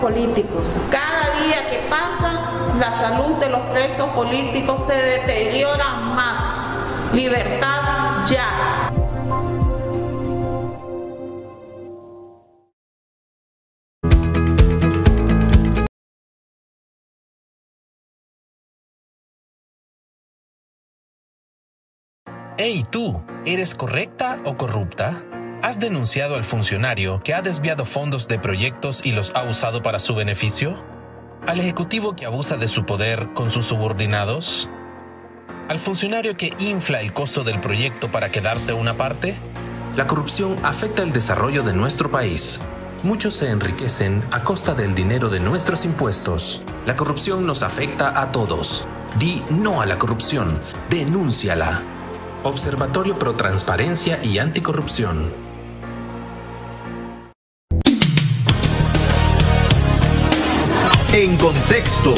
políticos. Cada día que pasa, la salud de los presos políticos se deteriora más. Libertad ya. Hey tú, ¿eres correcta o corrupta? ¿Has denunciado al funcionario que ha desviado fondos de proyectos y los ha usado para su beneficio? ¿Al ejecutivo que abusa de su poder con sus subordinados? ¿Al funcionario que infla el costo del proyecto para quedarse una parte? La corrupción afecta el desarrollo de nuestro país. Muchos se enriquecen a costa del dinero de nuestros impuestos. La corrupción nos afecta a todos. Di no a la corrupción. Denúnciala. Observatorio Pro Transparencia y Anticorrupción. En contexto.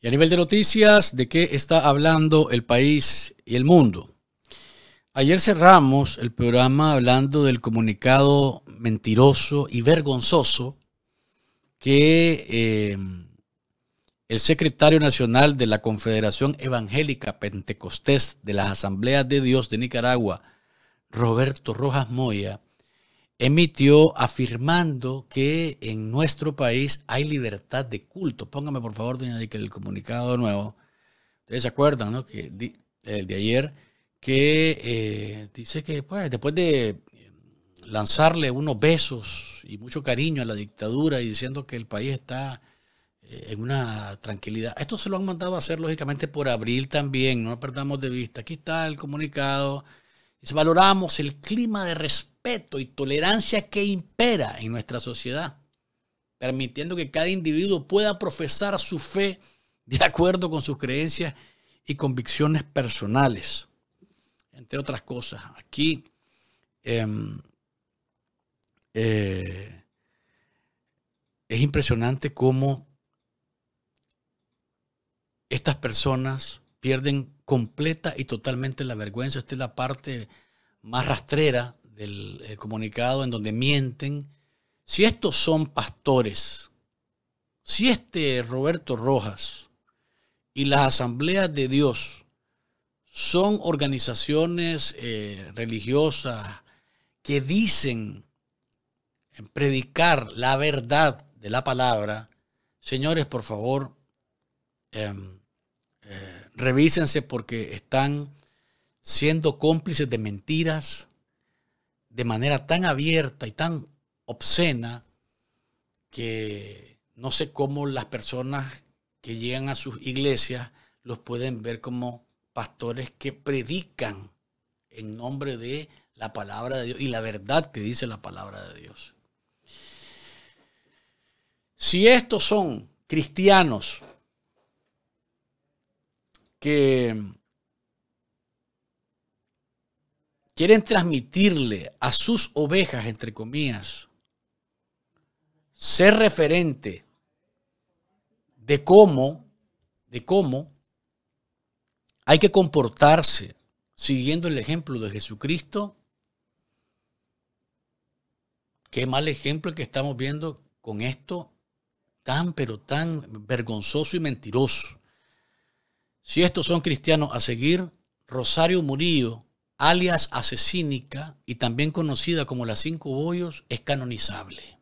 Y a nivel de noticias, ¿de qué está hablando el país y el mundo? Ayer cerramos el programa hablando del comunicado mentiroso y vergonzoso que eh, el secretario nacional de la Confederación Evangélica Pentecostés de las Asambleas de Dios de Nicaragua, Roberto Rojas Moya, emitió afirmando que en nuestro país hay libertad de culto. Póngame por favor, doña que el comunicado nuevo. Ustedes se acuerdan, ¿no? Que el de ayer que eh, dice que pues, después de lanzarle unos besos y mucho cariño a la dictadura y diciendo que el país está eh, en una tranquilidad. Esto se lo han mandado a hacer lógicamente por abril también, no perdamos de vista. Aquí está el comunicado. Dice, valoramos el clima de respeto y tolerancia que impera en nuestra sociedad, permitiendo que cada individuo pueda profesar su fe de acuerdo con sus creencias y convicciones personales entre otras cosas. Aquí em, eh, es impresionante cómo estas personas pierden completa y totalmente la vergüenza. Esta es la parte más rastrera del comunicado en donde mienten. Si estos son pastores, si este Roberto Rojas y las asambleas de Dios son organizaciones eh, religiosas que dicen en predicar la verdad de la palabra, señores, por favor, em, eh, revísense porque están siendo cómplices de mentiras de manera tan abierta y tan obscena que no sé cómo las personas que llegan a sus iglesias los pueden ver como pastores que predican en nombre de la palabra de Dios y la verdad que dice la palabra de Dios. Si estos son cristianos que quieren transmitirle a sus ovejas, entre comillas, ser referente de cómo, de cómo hay que comportarse siguiendo el ejemplo de Jesucristo. Qué mal ejemplo que estamos viendo con esto tan, pero tan vergonzoso y mentiroso. Si estos son cristianos a seguir, Rosario Murillo, alias asesínica y también conocida como las cinco hoyos es canonizable.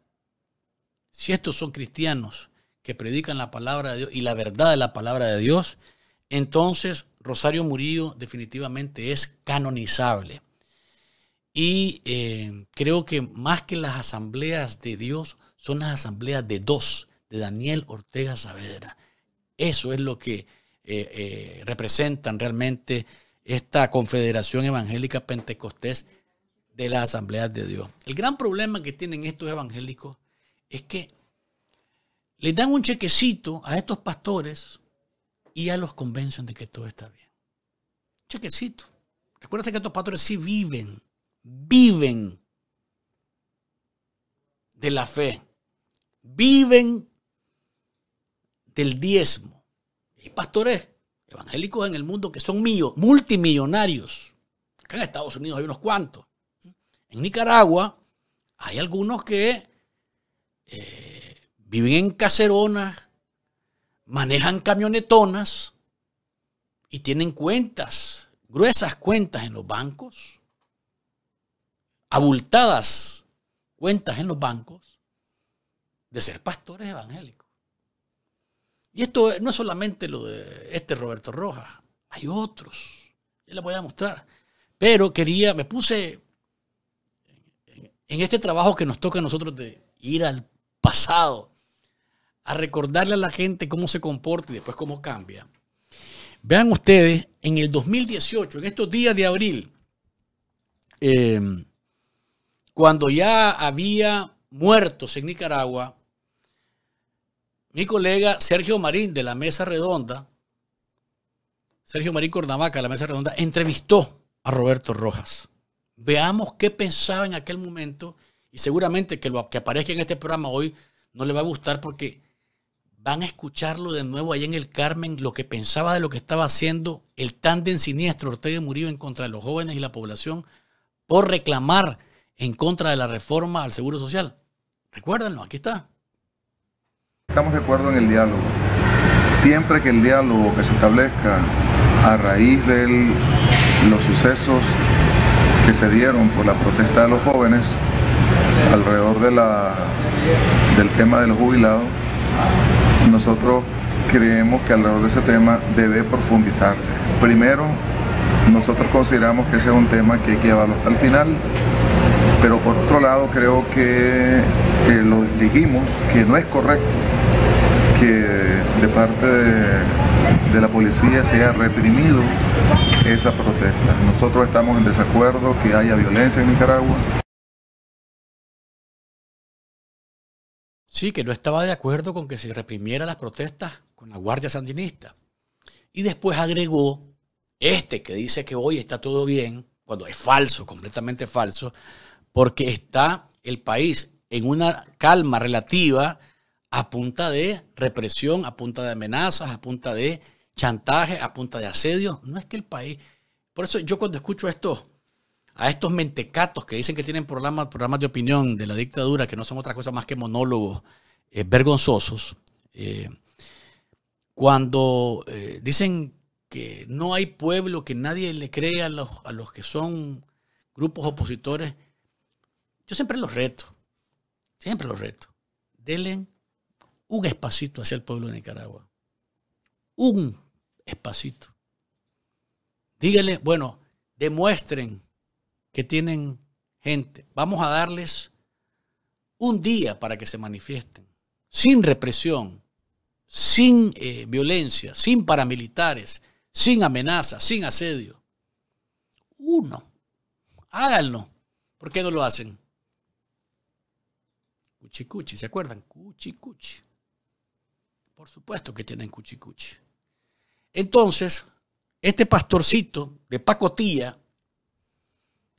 Si estos son cristianos que predican la palabra de Dios y la verdad de la palabra de Dios, entonces Rosario Murillo definitivamente es canonizable. Y eh, creo que más que las asambleas de Dios, son las asambleas de dos, de Daniel Ortega Saavedra. Eso es lo que eh, eh, representan realmente esta Confederación Evangélica Pentecostés de las asambleas de Dios. El gran problema que tienen estos evangélicos es que les dan un chequecito a estos pastores y ya los convencen de que todo está bien. Chequecito. Recuerden que estos pastores sí viven, viven de la fe, viven del diezmo. Hay pastores evangélicos en el mundo que son millonarios. multimillonarios. Acá en Estados Unidos hay unos cuantos. En Nicaragua hay algunos que eh, viven en caseronas, manejan camionetonas y tienen cuentas, gruesas cuentas en los bancos, abultadas cuentas en los bancos, de ser pastores evangélicos. Y esto no es solamente lo de este Roberto Rojas, hay otros. yo les voy a mostrar. Pero quería, me puse en, en este trabajo que nos toca a nosotros de ir al pasado a recordarle a la gente cómo se comporta y después cómo cambia. Vean ustedes, en el 2018, en estos días de abril, em, cuando ya había muertos en Nicaragua, mi colega Sergio Marín de la Mesa Redonda, Sergio Marín Cornavaca de la Mesa Redonda, entrevistó a Roberto Rojas. Veamos qué pensaba en aquel momento y seguramente que lo que aparezca en este programa hoy no le va a gustar porque van a escucharlo de nuevo allá en el Carmen, lo que pensaba de lo que estaba haciendo el tándem siniestro Ortega y Murillo en contra de los jóvenes y la población por reclamar en contra de la reforma al Seguro Social. Recuérdenlo, aquí está. Estamos de acuerdo en el diálogo. Siempre que el diálogo que se establezca a raíz de los sucesos que se dieron por la protesta de los jóvenes alrededor de la, del tema de los jubilados, nosotros creemos que alrededor de ese tema debe profundizarse. Primero, nosotros consideramos que ese es un tema que hay que llevarlo hasta el final, pero por otro lado creo que, eh, lo dijimos que no es correcto que de parte de, la policía se haya reprimido esa protesta. Nosotros estamos en desacuerdo que haya violencia en Nicaragua, Sí, que no estaba de acuerdo con que se reprimiera las protestas con la Guardia Sandinista. Y después agregó este que dice que hoy está todo bien, cuando es falso, completamente falso, porque está el país en una calma relativa a punta de represión, a punta de amenazas, a punta de chantaje, a punta de asedio. No es que el país... Por eso yo cuando escucho esto a estos mentecatos que dicen que tienen programas, programas de opinión de la dictadura, que no son otra cosa más que monólogos eh, vergonzosos, eh, cuando eh, dicen que no hay pueblo, que nadie le cree a los, a los que son grupos opositores, yo siempre los reto, siempre los reto. Denle un espacito hacia el pueblo de Nicaragua. Un espacito. Díganle, bueno, demuestren que tienen gente. Vamos a darles un día para que se manifiesten, sin represión, sin eh, violencia, sin paramilitares, sin amenazas, sin asedio. Uno, háganlo. ¿Por qué no lo hacen? Cuchicuchi, ¿se acuerdan? Cuchicuchi. Por supuesto que tienen cuchicuchi. Entonces, este pastorcito de pacotilla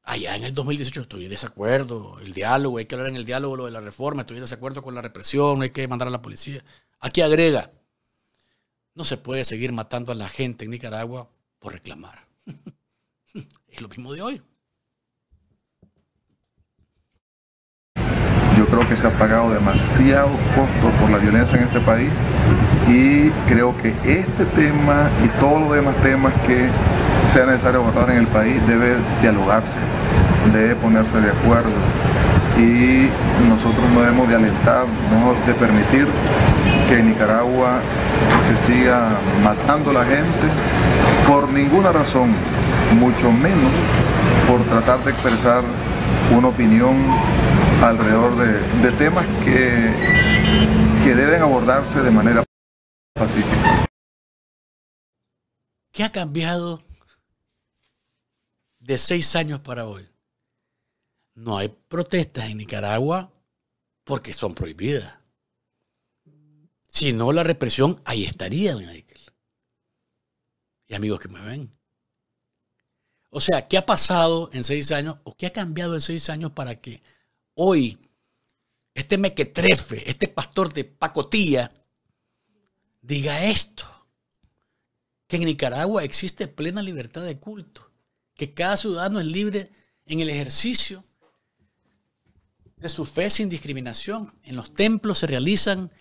Allá en el 2018 estoy en desacuerdo, el diálogo, hay que hablar en el diálogo lo de la reforma, estoy en desacuerdo con la represión, hay que mandar a la policía. Aquí agrega, no se puede seguir matando a la gente en Nicaragua por reclamar. es lo mismo de hoy. Yo creo que se ha pagado demasiado costo por la violencia en este país y creo que este tema y todos los demás temas que sea necesario votar en el país debe dialogarse, debe ponerse de acuerdo y nosotros no debemos de alentar, no de permitir que Nicaragua se siga matando la gente por ninguna razón, mucho menos por tratar de expresar una opinión alrededor de, temas que, que deben abordarse de manera pacífica. ¿Qué ha cambiado de seis años para hoy. No hay protestas en Nicaragua porque son prohibidas. Si no, la represión ahí estaría, doña Y amigos que me ven. O sea, ¿qué ha pasado en seis años o qué ha cambiado en seis años para que hoy este mequetrefe, este pastor de pacotilla, diga esto? Que en Nicaragua existe plena libertad de culto cada ciudadano es libre en el ejercicio de su fe sin discriminación. En los templos se realizan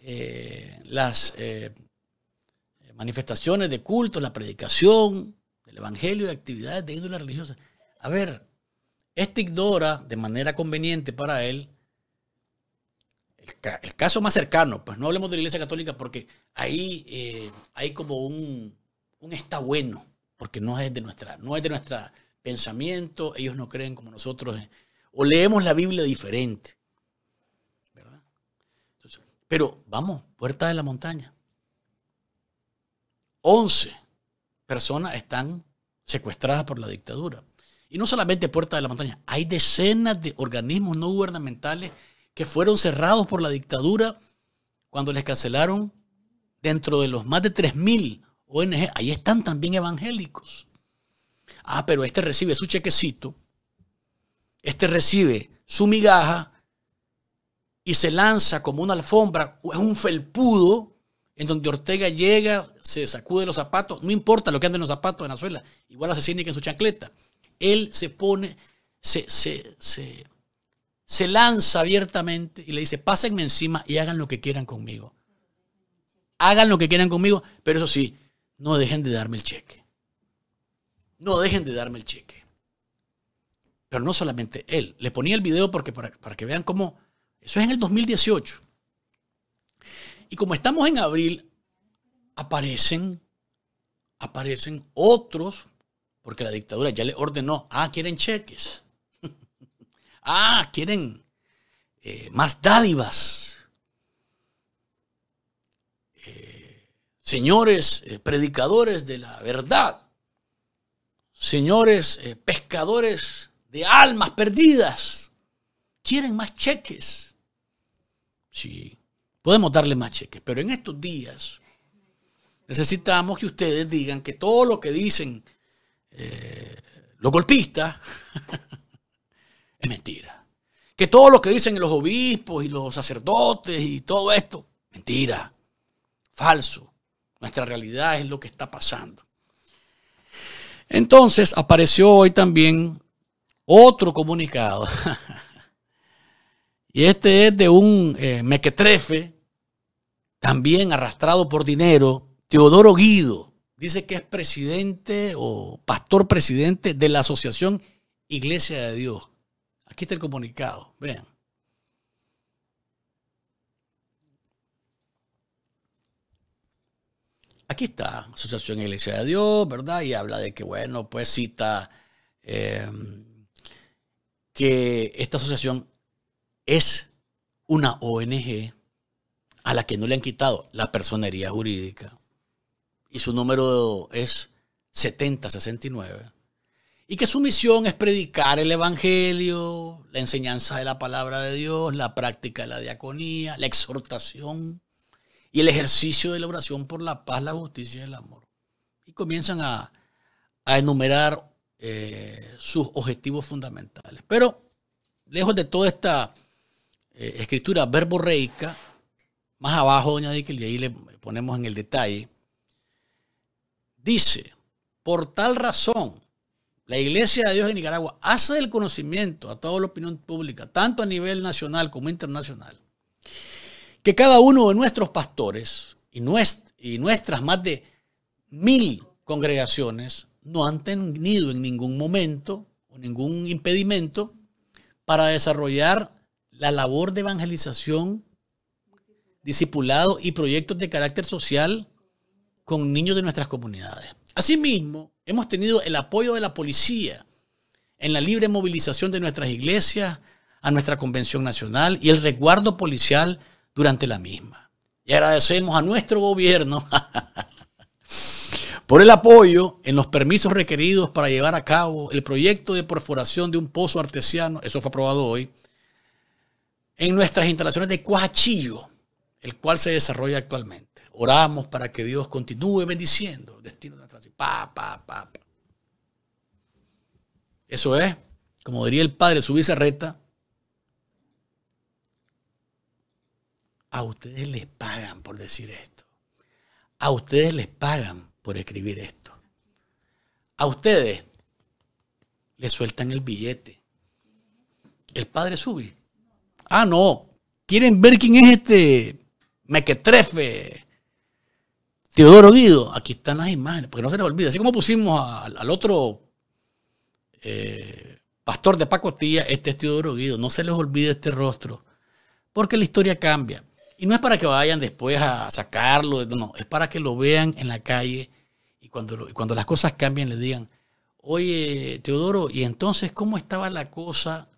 eh, las eh, manifestaciones de culto, la predicación del Evangelio y actividades de índole religiosa. A ver, este ignora de manera conveniente para él el, caso más cercano, pues no hablemos de la Iglesia Católica porque ahí eh, hay como un está bueno porque no es de nuestra, no es de nuestra pensamiento, ellos no creen como nosotros, eh, o leemos la Biblia diferente. ¿Verdad? pero vamos, puerta de la montaña. 11 personas están secuestradas por la dictadura. Y no solamente Puerta de la Montaña, hay decenas de organismos no gubernamentales que fueron cerrados por la dictadura cuando les cancelaron dentro de los más de 3.000 ONG, ahí están también evangélicos. Ah, pero este recibe su chequecito, este recibe su migaja y se lanza como una alfombra, es un felpudo en donde Ortega llega, se sacude los zapatos, no importa lo que anden los zapatos de suela, igual asesina que en su chancleta. Él se pone, se, se, se, se lanza abiertamente y le dice, pásenme encima y hagan lo que quieran conmigo. Hagan lo que quieran conmigo, pero eso sí, no dejen de darme el cheque. No dejen de darme el cheque. Pero no solamente él. Le ponía el video porque para, que vean cómo... Eso es en el 2018. Y como estamos en abril, aparecen, aparecen otros, porque la dictadura ya le ordenó, ah, quieren cheques. ah, quieren eh, más dádivas señores eh, predicadores de la verdad, señores eh, pescadores de almas perdidas, quieren más cheques. Sí, podemos darle más cheques, pero en estos días necesitamos que ustedes digan que todo lo que dicen eh, los golpistas es mentira. Que todo lo que dicen los obispos y los sacerdotes y todo esto, mentira, falso. Nuestra realidad es lo que está pasando. Entonces apareció hoy también otro comunicado. y este es de un eh, mequetrefe, también arrastrado por dinero, Teodoro Guido. Dice que es presidente o pastor presidente de la Asociación Iglesia de Dios. Aquí está el comunicado. Vean. aquí está, Asociación Iglesia de Dios, ¿verdad? Y habla de que, bueno, pues cita eh, que esta asociación es una ONG a la que no le han quitado la personería jurídica. Y su número es 7069. Y que su misión es predicar el Evangelio, la enseñanza de la palabra de Dios, la práctica de la diaconía, la exhortación y el ejercicio de la oración por la paz, la justicia y el amor. Y comienzan a, enumerar eh, sus objetivos fundamentales. Pero lejos de toda esta eh, escritura verborreica, más abajo, doña Dickel, y ahí le ponemos en el detalle, dice, por tal razón, la Iglesia de Dios de Nicaragua hace el conocimiento a toda la opinión pública, tanto a nivel nacional como internacional, que cada uno de nuestros pastores y, y nuestras más de mil congregaciones no han tenido en ningún momento o ningún impedimento para desarrollar la labor de evangelización, discipulado y proyectos de carácter social con niños de nuestras comunidades. Asimismo, hemos tenido el apoyo de la policía en la libre movilización de nuestras iglesias, a nuestra convención nacional y el resguardo policial durante la misma. Y agradecemos a nuestro gobierno por el apoyo en los permisos requeridos para llevar a cabo el proyecto de perforación de un pozo artesiano, eso fue aprobado hoy, en nuestras instalaciones de Cuajachillo, el cual se desarrolla actualmente. Oramos para que Dios continúe bendiciendo el destino de nuestra pa, Eso es, como diría el padre vicerreta, A ustedes les pagan por decir esto. A ustedes les pagan por escribir esto. A ustedes les sueltan el billete. El padre sube. Ah, no. ¿Quieren ver quién es este mequetrefe? Teodoro Guido. Aquí están las imágenes, porque no se les olvida. Así como pusimos al otro eh, pastor de pacotilla, este es Teodoro Guido. No se les olvide este rostro, porque la historia cambia. Y no es para que vayan después a sacarlo, no, es para que lo vean en la calle y cuando, cuando las cosas cambien le digan, oye, Teodoro, ¿y entonces cómo estaba la cosa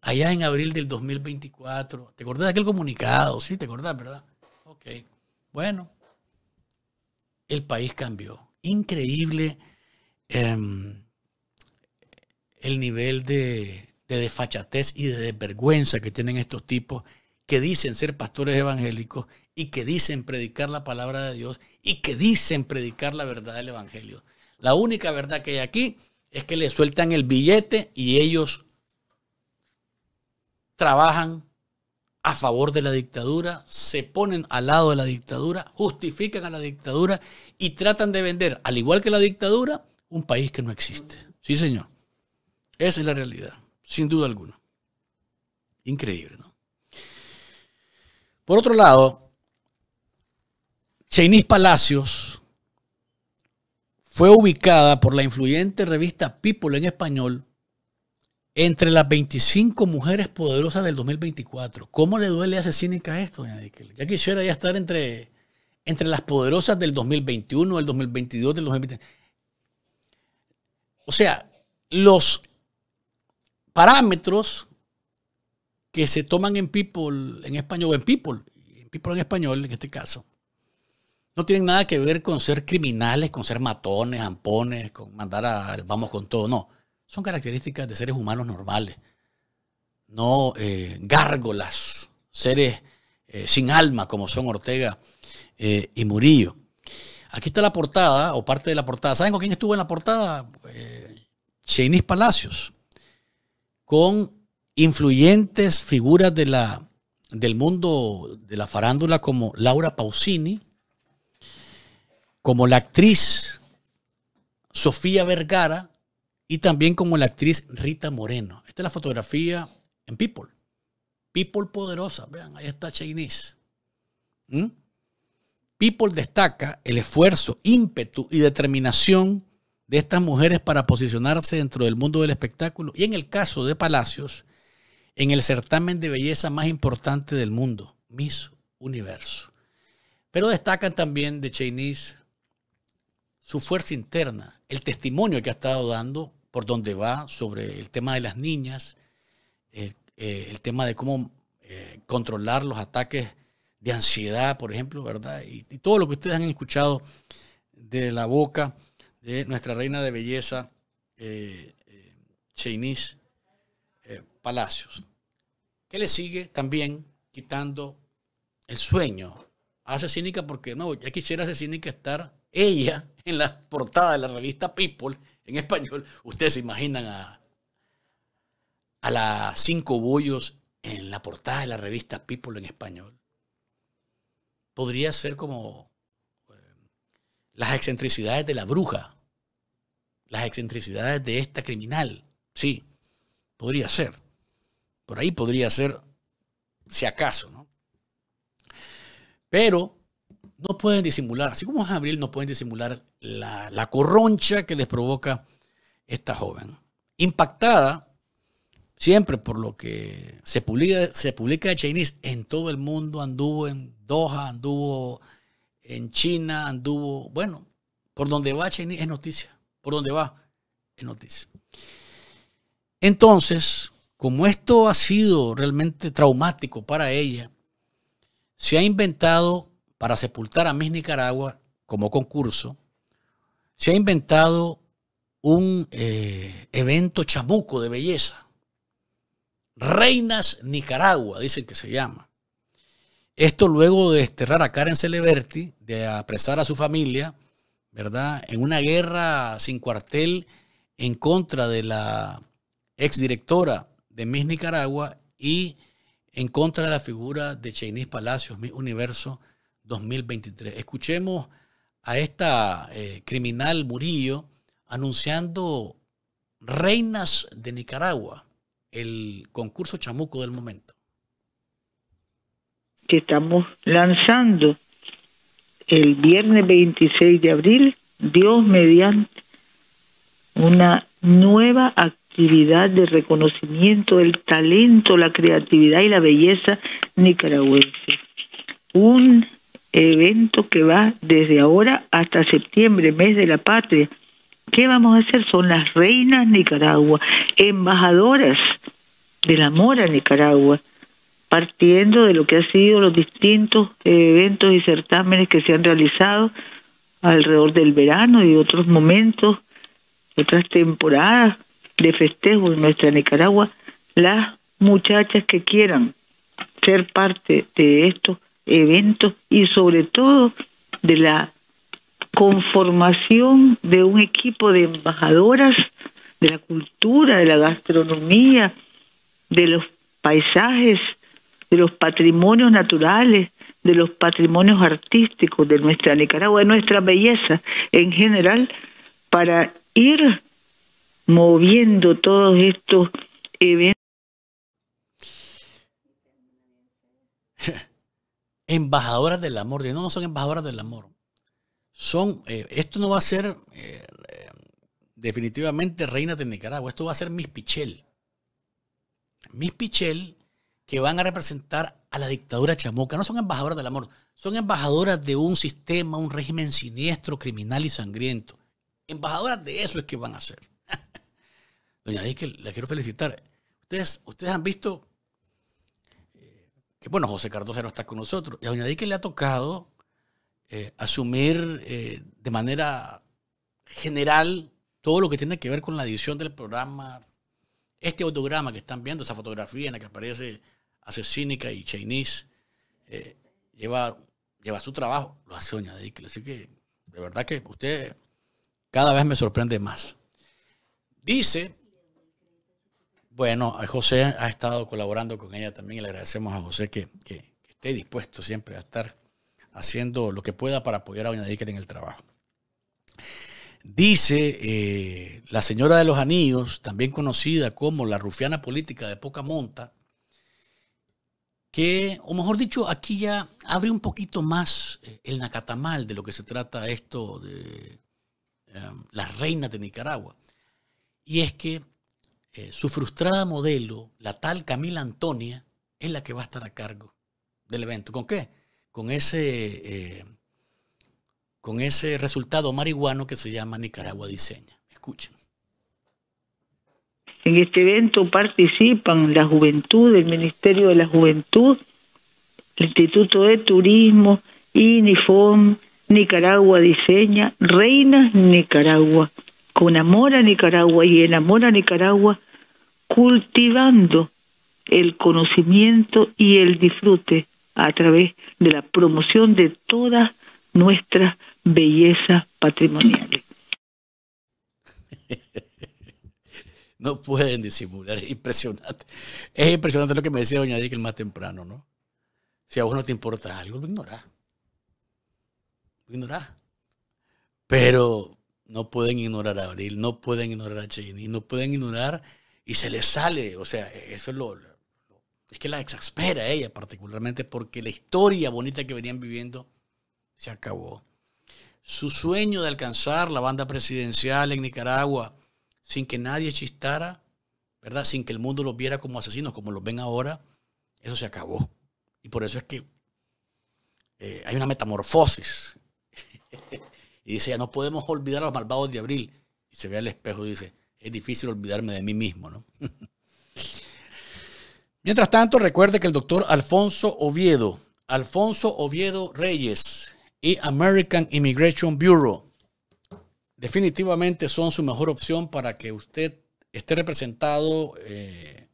allá en abril del 2024? ¿Te acordás de aquel comunicado? Sí, te acordás, ¿verdad? Ok, bueno, el país cambió. Increíble em, el nivel de, de desfachatez y de desvergüenza que tienen estos tipos que dicen ser pastores evangélicos y que dicen predicar la palabra de Dios y que dicen predicar la verdad del Evangelio. La única verdad que hay aquí es que le sueltan el billete y ellos trabajan a favor de la dictadura, se ponen al lado de la dictadura, justifican a la dictadura y tratan de vender, al igual que la dictadura, un país que no existe. Sí, señor. Esa es la realidad, sin duda alguna. Increíble, ¿no? Por otro lado, Chainis Palacios fue ubicada por la influyente revista People en español entre las 25 mujeres poderosas del 2024. ¿Cómo le duele a Cínica esto, doña Dickel? Ya quisiera ya estar entre, entre las poderosas del 2021, del 2022, del 2023. O sea, los parámetros que se toman en People, en español, en People, en People en español en este caso, no tienen nada que ver con ser criminales, con ser matones, ampones, con mandar a vamos con todo, no. Son características de seres humanos normales, no eh, gárgolas, seres eh, sin alma como son Ortega eh, y Murillo. Aquí está la portada o parte de la portada. ¿Saben con quién estuvo en la portada? Chenis Palacios, con influyentes figuras del mundo de la farándula como Laura Pausini, como la actriz Sofía Vergara y también como la actriz Rita Moreno. Esta es la fotografía en People. People poderosa, vean, ahí está Chinese. ¿Mm? People destaca el esfuerzo, ímpetu y determinación de estas mujeres para posicionarse dentro del mundo del espectáculo. Y en el caso de Palacios, en el certamen de belleza más importante del mundo, Miss Universo. Pero destacan también de Chinese su fuerza interna, el testimonio que ha estado dando por donde va sobre el tema de las niñas, el, eh, tema de cómo eh, controlar los ataques de ansiedad, por ejemplo, ¿verdad? Y, todo lo que ustedes han escuchado de la boca de nuestra reina de belleza, eh, eh Palacios. ¿Qué le sigue también quitando el sueño a Cínica porque no, ya quisiera Cínica estar ella en la portada de la revista People en español. Ustedes se imaginan a, las Cinco Bollos en la portada de la revista People en español. Podría ser como eh, las excentricidades de la bruja, las excentricidades de esta criminal. Sí, podría ser. Por ahí podría ser, si acaso, ¿no? Pero no pueden disimular, así como abril no pueden disimular la, corroncha que les provoca esta joven. Impactada siempre por lo que se publica, se publica de Chinese en todo el mundo, anduvo en Doha, anduvo en China, anduvo, bueno, por donde va Chinese es noticia, por donde va es noticia. Entonces, como esto ha sido realmente traumático para ella, se ha inventado para sepultar a Miss Nicaragua como concurso, se ha inventado un eh, evento chamuco de belleza. Reinas Nicaragua, dicen que se llama. Esto luego de desterrar a Karen Celeberti, de apresar a su familia, ¿verdad? En una guerra sin cuartel en contra de la exdirectora de Miss Nicaragua y en contra de la figura de Cheynis Palacios, Miss Universo 2023. Escuchemos a esta eh, criminal Murillo anunciando Reinas de Nicaragua, el concurso chamuco del momento. Que estamos lanzando el viernes 26 de abril, Dios mediante, una nueva actividad de reconocimiento del talento, la creatividad y la belleza nicaragüense. Un evento que va desde ahora hasta septiembre, mes de la patria. ¿Qué vamos a hacer? Son las reinas Nicaragua, embajadoras del amor a Nicaragua, partiendo de lo que han sido los distintos eventos y certámenes que se han realizado alrededor del verano y otros momentos, otras temporadas de festejo en nuestra Nicaragua, las muchachas que quieran ser parte de estos eventos y sobre todo de la conformación de un equipo de embajadoras de la cultura, de la gastronomía, de los paisajes, de los patrimonios naturales, de los patrimonios artísticos de nuestra Nicaragua, de nuestra belleza en general, para ir moviendo todos estos eventos. embajadoras del amor, no, no son embajadoras del amor. Son, eh, esto no va a ser eh, definitivamente reina de Nicaragua, esto va a ser Miss Pichel. Miss Pichel que van a representar a la dictadura chamoca, no son embajadoras del amor, son embajadoras de un sistema, un régimen siniestro, criminal y sangriento. Embajadoras de eso es que van a ser. Doña Disque, la quiero felicitar. Ustedes, ustedes han visto eh, que, bueno, José Cardoso está con nosotros. Y a Doña Disque le ha tocado eh, asumir eh, de manera general todo lo que tiene que ver con la edición del programa. Este autograma que están viendo, esa fotografía en la que aparece Asesínica y Chinese, lleva, lleva su trabajo, lo hace Doña Disque. Así que, de verdad que usted cada vez me sorprende más. Dice bueno, José ha estado colaborando con ella también y le agradecemos a José que, esté dispuesto siempre a estar haciendo lo que pueda para apoyar a Doña Dicker en el trabajo. Dice eh, la señora de los anillos, también conocida como la rufiana política de poca monta, que, o mejor dicho, aquí ya abre un poquito más eh, el nacatamal de lo que se trata esto de eh, las reinas de Nicaragua. Y es que eh, su frustrada modelo, la tal Camila Antonia, es la que va a estar a cargo del evento. ¿Con qué? Con ese, eh, con ese resultado marihuano que se llama Nicaragua Diseña. Escuchen. En este evento participan la juventud, el Ministerio de la Juventud, el Instituto de Turismo, INIFOM, Nicaragua Diseña, Reinas Nicaragua, con amor a Nicaragua y en amor a Nicaragua, cultivando el conocimiento y el disfrute a través de la promoción de toda nuestra belleza patrimonial. No pueden disimular, es impresionante. Es impresionante lo que me decía doña el más temprano, ¿no? Si a vos no te importa algo, lo ignorás. Lo ignorás. Pero no pueden ignorar a Abril, no pueden ignorar a Cheyenne, no pueden ignorar y se les sale, o sea, eso es lo, es que la exaspera ella particularmente porque la historia bonita que venían viviendo se acabó. Su sueño de alcanzar la banda presidencial en Nicaragua sin que nadie chistara, ¿verdad? Sin que el mundo los viera como asesinos como los ven ahora, eso se acabó. Y por eso es que eh, hay una metamorfosis y dice, ya no podemos olvidar a los malvados de abril. Y se ve al espejo y dice, es difícil olvidarme de mí mismo, ¿no? Mientras tanto, recuerde que el doctor Alfonso Oviedo, Alfonso Oviedo Reyes y American Immigration Bureau definitivamente son su mejor opción para que usted esté representado eh,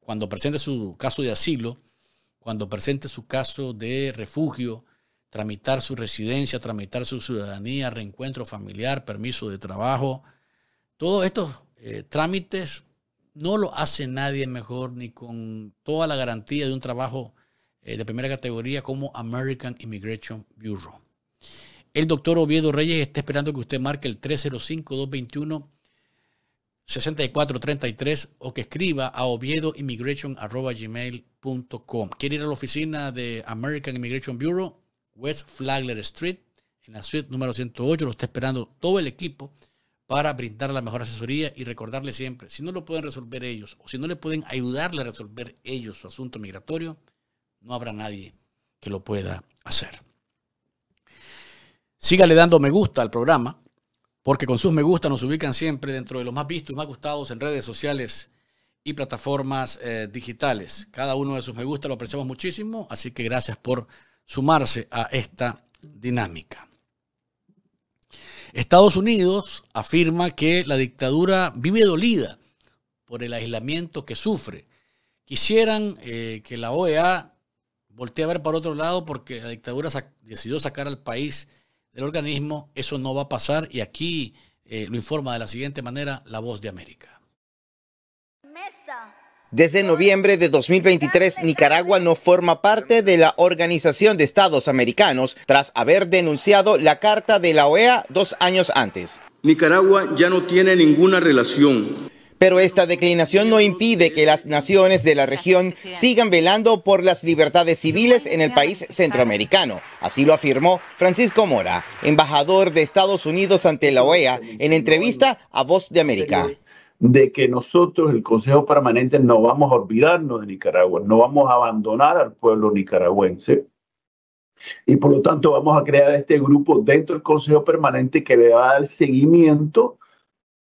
cuando presente su caso de asilo, cuando presente su caso de refugio, tramitar su residencia, tramitar su ciudadanía, reencuentro familiar, permiso de trabajo. Todos estos eh, trámites no lo hace nadie mejor ni con toda la garantía de un trabajo eh, de primera categoría como American Immigration Bureau. El doctor Oviedo Reyes está esperando que usted marque el 305-221-6433 o que escriba a oviedoimmigration.com. ¿Quiere ir a la oficina de American Immigration Bureau? West Flagler Street, en la suite número 108. Lo está esperando todo el equipo para brindar la mejor asesoría y recordarle siempre, si no lo pueden resolver ellos o si no le pueden ayudarle a resolver ellos su asunto migratorio, no habrá nadie que lo pueda hacer. Sígale dando me gusta al programa, porque con sus me gusta nos ubican siempre dentro de los más vistos y más gustados en redes sociales y plataformas eh, digitales. Cada uno de sus me gusta lo apreciamos muchísimo, así que gracias por sumarse a esta dinámica. Estados Unidos afirma que la dictadura vive dolida por el aislamiento que sufre. Quisieran eh, que la OEA voltee a ver para otro lado porque la dictadura decidió sacar al país del organismo. Eso no va a pasar y aquí eh, lo informa de la siguiente manera la voz de América. Desde noviembre de 2023, Nicaragua no forma parte de la Organización de Estados Americanos tras haber denunciado la Carta de la OEA dos años antes. Nicaragua ya no tiene ninguna relación pero esta declinación no impide que las naciones de la región sigan velando por las libertades civiles en el país centroamericano. Así lo afirmó Francisco Mora, embajador de Estados Unidos ante la OEA, en entrevista a Voz de América de que nosotros, el Consejo Permanente, no vamos a olvidarnos de Nicaragua, no vamos a abandonar al pueblo nicaragüense. Y por lo tanto vamos a crear este grupo dentro del Consejo Permanente que le va a dar seguimiento,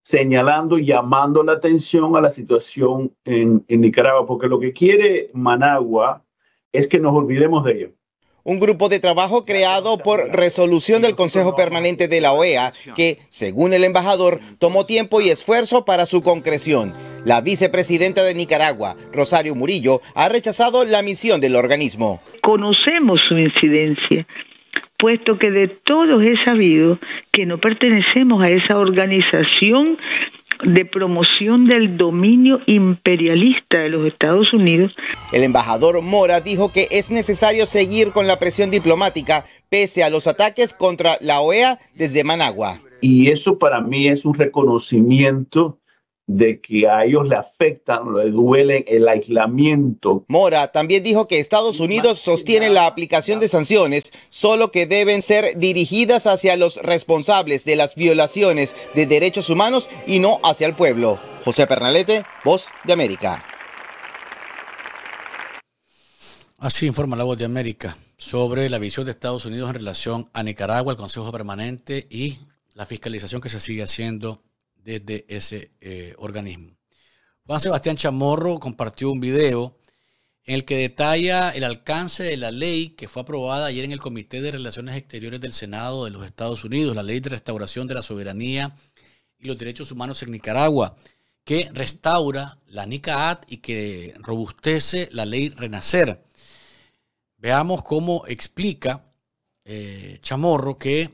señalando, llamando la atención a la situación en, en Nicaragua, porque lo que quiere Managua es que nos olvidemos de ello un grupo de trabajo creado por resolución del Consejo Permanente de la OEA que, según el embajador, tomó tiempo y esfuerzo para su concreción. La vicepresidenta de Nicaragua, Rosario Murillo, ha rechazado la misión del organismo. Conocemos su incidencia, puesto que de todos he sabido que no pertenecemos a esa organización de promoción del dominio imperialista de los Estados Unidos. El embajador Mora dijo que es necesario seguir con la presión diplomática pese a los ataques contra la OEA desde Managua. Y eso para mí es un reconocimiento de que a ellos le afectan, le duele el aislamiento. Mora también dijo que Estados Unidos sostiene la aplicación de sanciones, solo que deben ser dirigidas hacia los responsables de las violaciones de derechos humanos y no hacia el pueblo. José Pernalete, Voz de América. Así informa la Voz de América sobre la visión de Estados Unidos en relación a Nicaragua, el Consejo Permanente y la fiscalización que se sigue haciendo desde ese eh, organismo. Juan Sebastián Chamorro compartió un video en el que detalla el alcance de la ley que fue aprobada ayer en el Comité de Relaciones Exteriores del Senado de los Estados Unidos, la Ley de Restauración de la Soberanía y los Derechos Humanos en Nicaragua, que restaura la NICAAT y que robustece la ley Renacer. Veamos cómo explica eh, Chamorro que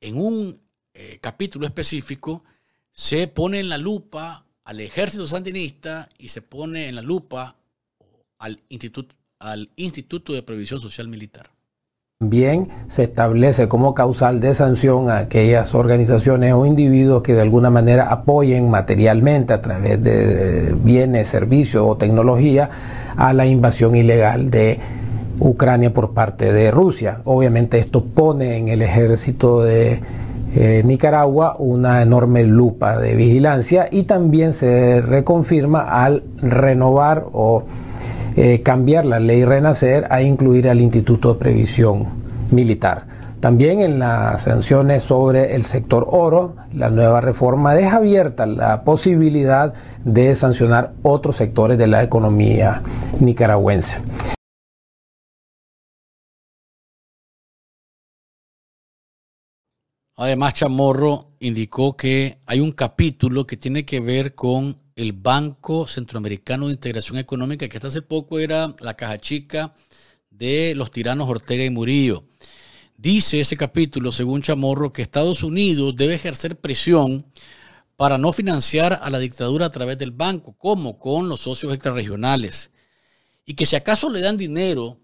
en un eh, capítulo específico se pone en la lupa al ejército sandinista y se pone en la lupa al Instituto, al instituto de Previsión Social Militar. También se establece como causal de sanción a aquellas organizaciones o individuos que de alguna manera apoyen materialmente a través de bienes, servicios o tecnología a la invasión ilegal de Ucrania por parte de Rusia. Obviamente esto pone en el ejército de eh, Nicaragua una enorme lupa de vigilancia y también se reconfirma al renovar o eh, cambiar la ley Renacer a incluir al Instituto de Previsión Militar. También en las sanciones sobre el sector oro, la nueva reforma deja abierta la posibilidad de sancionar otros sectores de la economía nicaragüense. Además, Chamorro indicó que hay un capítulo que tiene que ver con el Banco Centroamericano de Integración Económica, que hasta hace poco era la caja chica de los tiranos Ortega y Murillo. Dice ese capítulo, según Chamorro, que Estados Unidos debe ejercer presión para no financiar a la dictadura a través del banco, como con los socios extrarregionales. Y que si acaso le dan dinero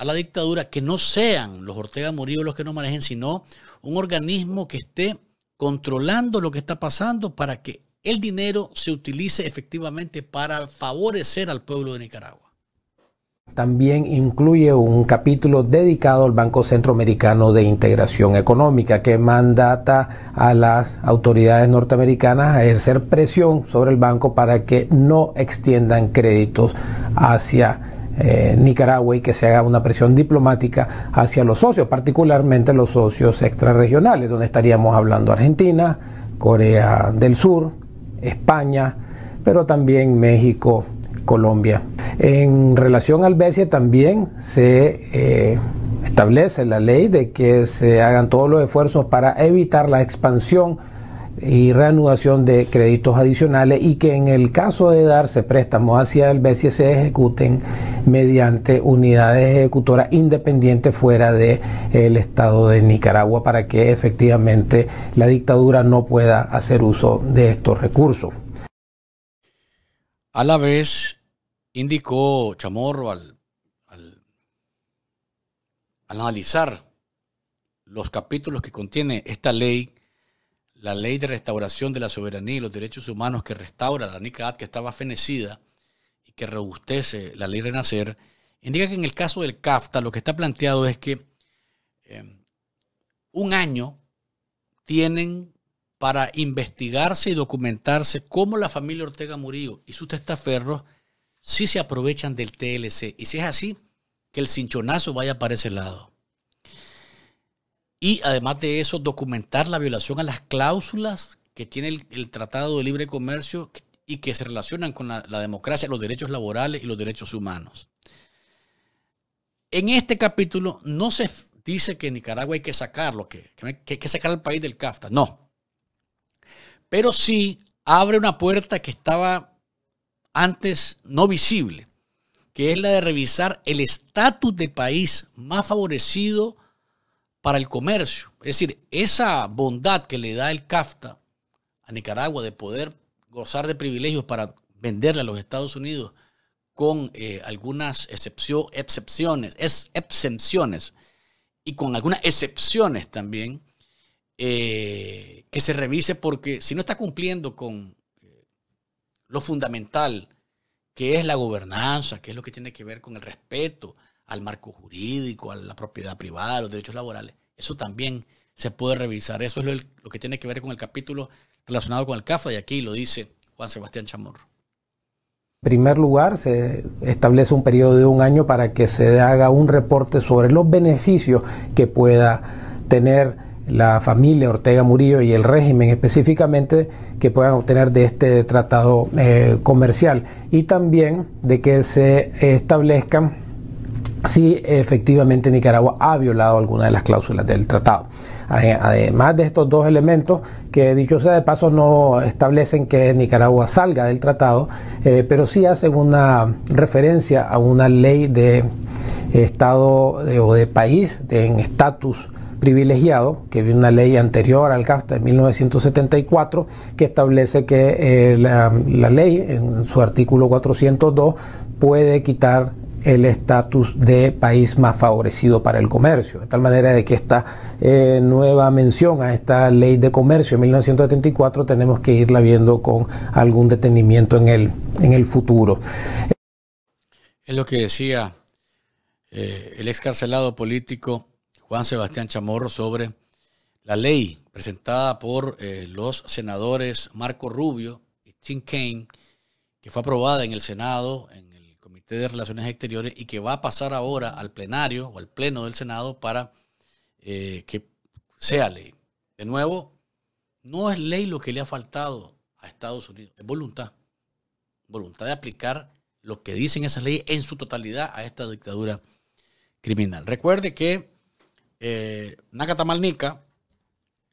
a la dictadura que no sean los Ortega Murillo los que no manejen, sino un organismo que esté controlando lo que está pasando para que el dinero se utilice efectivamente para favorecer al pueblo de Nicaragua. También incluye un capítulo dedicado al Banco Centroamericano de Integración Económica que mandata a las autoridades norteamericanas a ejercer presión sobre el banco para que no extiendan créditos hacia eh, Nicaragua y que se haga una presión diplomática hacia los socios, particularmente los socios extrarregionales, donde estaríamos hablando Argentina, Corea del Sur, España, pero también México, Colombia. En relación al BESIE también se eh, establece la ley de que se hagan todos los esfuerzos para evitar la expansión y reanudación de créditos adicionales y que en el caso de darse préstamos hacia el BCE se ejecuten mediante unidades ejecutoras independientes fuera del Estado de Nicaragua para que efectivamente la dictadura no pueda hacer uso de estos recursos. A la vez, indicó Chamorro al, al, al analizar los capítulos que contiene esta ley, la ley de restauración de la soberanía y los derechos humanos que restaura la NICAD, que estaba fenecida y que robustece la ley Renacer, indica que en el caso del CAFTA lo que está planteado es que eh, un año tienen para investigarse y documentarse cómo la familia Ortega Murillo y sus testaferros sí se aprovechan del TLC. Y si es así, que el cinchonazo vaya para ese lado. Y además de eso, documentar la violación a las cláusulas que tiene el, Tratado de Libre Comercio y que se relacionan con la, democracia, los derechos laborales y los derechos humanos. En este capítulo no se dice que Nicaragua hay que sacarlo, que, que, que hay que sacar al país del CAFTA, no. Pero sí abre una puerta que estaba antes no visible, que es la de revisar el estatus de país más favorecido para el comercio. Es decir, esa bondad que le da el CAFTA a Nicaragua de poder gozar de privilegios para venderle a los Estados Unidos con eh, algunas excepciones, es, exenciones y con algunas excepciones también, eh, que se revise porque si no está cumpliendo con eh, lo fundamental, que es la gobernanza, que es lo que tiene que ver con el respeto al marco jurídico, a la propiedad privada, a los derechos laborales. Eso también se puede revisar. Eso es lo, que tiene que ver con el capítulo relacionado con el CAFA y aquí lo dice Juan Sebastián Chamorro. En primer lugar, se establece un periodo de un año para que se haga un reporte sobre los beneficios que pueda tener la familia Ortega Murillo y el régimen específicamente que puedan obtener de este tratado eh, comercial y también de que se establezcan si efectivamente Nicaragua ha violado alguna de las cláusulas del tratado. Además de estos dos elementos, que dicho sea de paso no establecen que Nicaragua salga del tratado, eh, pero sí hacen una referencia a una ley de Estado eh, o de país en estatus privilegiado, que es una ley anterior al CAFTA de 1974, que establece que eh, la ley, en su artículo 402, puede quitar el estatus de país más favorecido para el comercio. De tal manera de que esta eh, nueva mención a esta ley de comercio de 1974 tenemos que irla viendo con algún detenimiento en el, en el futuro. Es lo que decía eh, el excarcelado político Juan Sebastián Chamorro sobre la ley presentada por eh, los senadores Marco Rubio y Tim Kaine, que fue aprobada en el Senado en de Relaciones Exteriores y que va a pasar ahora al plenario o al pleno del Senado para eh, que sea ley. De nuevo, no es ley lo que le ha faltado a Estados Unidos, es voluntad. Voluntad de aplicar lo que dicen esas leyes en su totalidad a esta dictadura criminal. Recuerde que eh,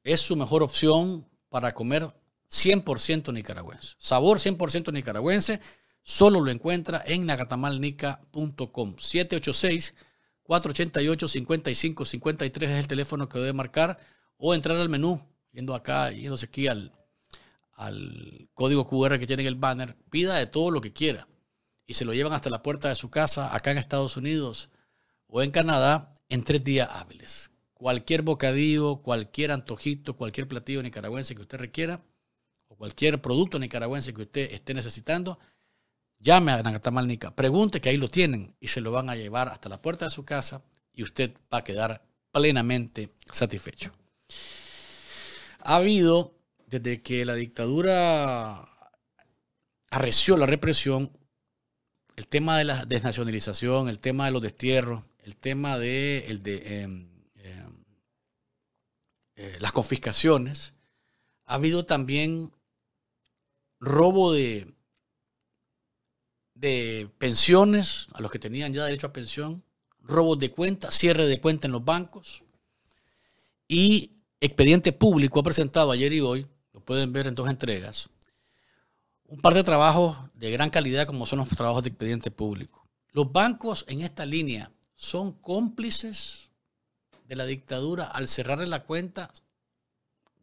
es su mejor opción para comer 100% nicaragüense. Sabor 100% nicaragüense Solo lo encuentra en nagatamalnica.com. 786-488-5553 es el teléfono que debe marcar o entrar al menú, yendo acá, yéndose aquí al, al código QR que tiene en el banner, pida de todo lo que quiera y se lo llevan hasta la puerta de su casa acá en Estados Unidos o en Canadá en tres días hábiles. Cualquier bocadillo, cualquier antojito, cualquier platillo nicaragüense que usted requiera o cualquier producto nicaragüense que usted esté necesitando, Llame a Nacatamalnica, pregunte que ahí lo tienen y se lo van a llevar hasta la puerta de su casa y usted va a quedar plenamente satisfecho. Ha habido, desde que la dictadura arreció la represión, el tema de la desnacionalización, el tema de los destierros, el tema de, eh, eh, eh, las confiscaciones, ha habido también robo de, de pensiones, a los que tenían ya derecho a pensión, robos de cuenta, cierre de cuenta en los bancos. Y Expediente Público ha presentado ayer y hoy, lo pueden ver en dos entregas, un par de trabajos de gran calidad como son los trabajos de Expediente Público. Los bancos en esta línea son cómplices de la dictadura al cerrarle la cuenta.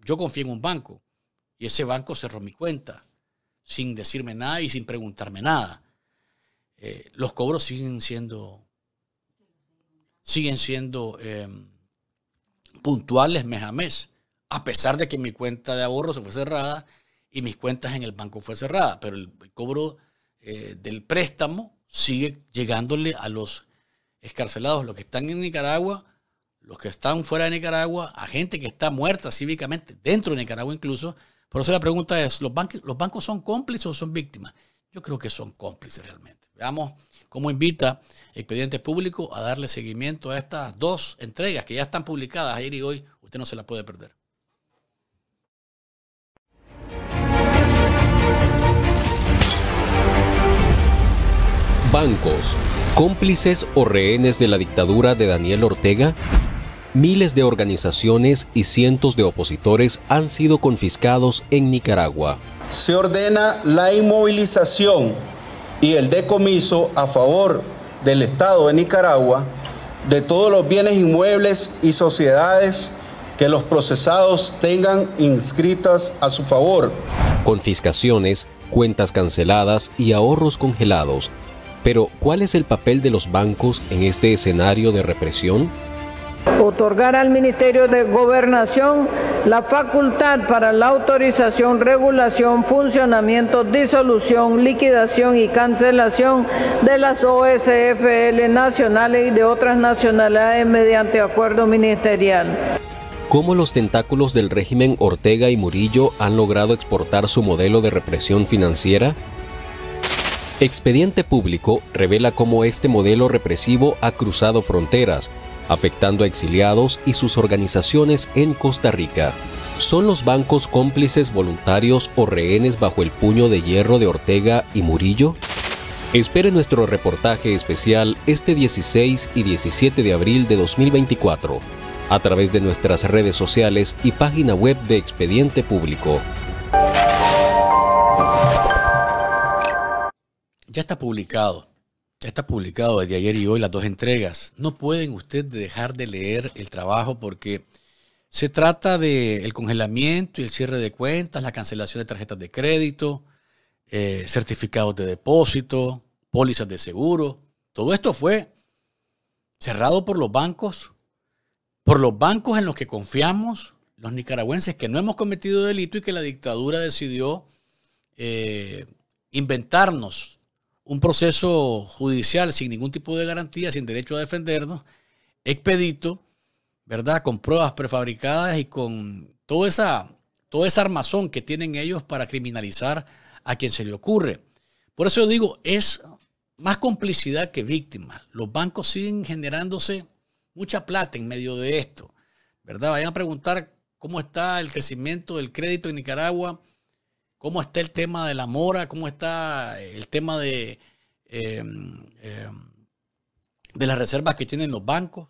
Yo confié en un banco y ese banco cerró mi cuenta sin decirme nada y sin preguntarme nada. Eh, los cobros siguen siendo, siguen siendo em, puntuales mes a mes, a pesar de que mi cuenta de ahorro se fue cerrada y mis cuentas en el banco fue cerrada, pero el, cobro eh, del préstamo sigue llegándole a los escarcelados, los que están en Nicaragua, los que están fuera de Nicaragua, a gente que está muerta cívicamente, dentro de Nicaragua incluso. Por eso la pregunta es, ¿los, los bancos son cómplices o son víctimas? Yo creo que son cómplices realmente. Veamos cómo invita Expediente Público a darle seguimiento a estas dos entregas que ya están publicadas ayer y hoy. Usted no se las puede perder. Bancos, cómplices o rehenes de la dictadura de Daniel Ortega. Miles de organizaciones y cientos de opositores han sido confiscados en Nicaragua se ordena la inmovilización y el decomiso a favor del Estado de Nicaragua de todos los bienes inmuebles y sociedades que los procesados tengan inscritas a su favor. Confiscaciones, cuentas canceladas y ahorros congelados. Pero, ¿cuál es el papel de los bancos en este escenario de represión? Otorgar al Ministerio de Gobernación la facultad para la autorización, regulación, funcionamiento, disolución, liquidación y cancelación de las OSFL nacionales y de otras nacionalidades mediante acuerdo ministerial. Cómo los tentáculos del régimen Ortega y Murillo han logrado exportar su modelo de represión financiera? Expediente Público revela cómo este modelo represivo ha cruzado fronteras afectando a exiliados y sus organizaciones en Costa Rica. ¿Son los bancos cómplices voluntarios o rehenes bajo el puño de hierro de Ortega y Murillo? Espere nuestro reportaje especial este 16 y 17 de abril de 2024 a través de nuestras redes sociales y página web de Expediente Público. Ya está publicado Está publicado desde ayer y hoy las dos entregas. No pueden ustedes dejar de leer el trabajo porque se trata del congelamiento y el cierre de cuentas, la cancelación de tarjetas de crédito, eh, certificados de depósito, pólizas de seguro. Todo esto fue cerrado por los bancos, por los bancos en los que confiamos, los nicaragüenses que no hemos cometido delito y que la dictadura decidió eh, inventarnos un proceso judicial sin ningún tipo de garantía, sin derecho a defendernos, expedito, ¿verdad? Con pruebas prefabricadas y con toda esa, toda esa armazón que tienen ellos para criminalizar a quien se le ocurre. Por eso yo digo, es más complicidad que víctima. Los bancos siguen generándose mucha plata en medio de esto, ¿verdad? Vayan a preguntar cómo está el crecimiento del crédito en Nicaragua cómo está el tema de la mora, cómo está el tema de, em, em, de las reservas que tienen los bancos.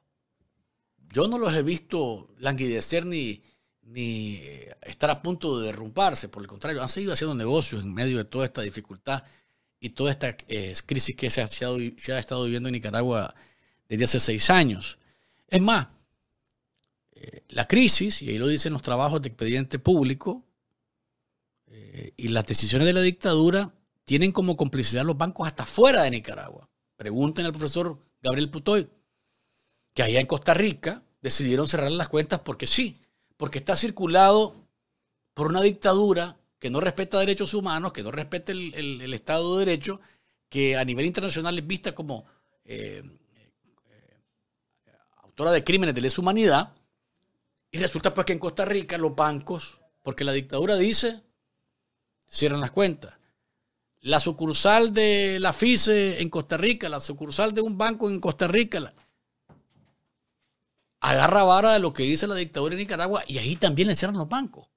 Yo no los he visto languidecer ni, ni eh, estar a punto de derrumbarse, por el contrario, han seguido haciendo negocios en medio de toda esta dificultad y toda esta eh, crisis que se ha, estado viviendo en Nicaragua desde hace seis años. Es más, eh, la crisis, y ahí lo dicen los trabajos de expediente público, eh, y las decisiones de la dictadura tienen como complicidad los bancos hasta fuera de Nicaragua. Pregunten al profesor Gabriel Putoy, que allá en Costa Rica decidieron cerrar las cuentas porque sí, porque está circulado por una dictadura que no respeta derechos humanos, que no respeta el, Estado de Derecho, que a nivel internacional es vista como eh, eh, autora de crímenes de lesa humanidad, y resulta pues que en Costa Rica los bancos, porque la dictadura dice, cierran las cuentas. La sucursal de la FISE en Costa Rica, la sucursal de un banco en Costa Rica, agarra vara de lo que dice la dictadura en Nicaragua y ahí también le cierran los bancos,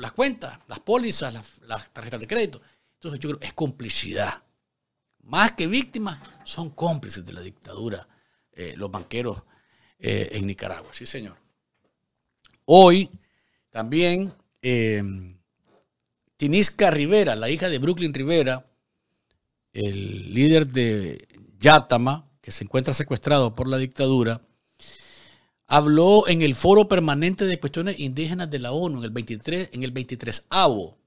las cuentas, las pólizas, las, tarjetas de crédito. Entonces yo creo es complicidad. Más que víctimas, son cómplices de la dictadura eh, los banqueros eh, en Nicaragua. Sí, señor. Hoy también eh, Tinisca Rivera, la hija de Brooklyn Rivera, el líder de Yatama, que se encuentra secuestrado por la dictadura, habló en el Foro Permanente de Cuestiones Indígenas de la ONU, en el 23, en el 23 AVO,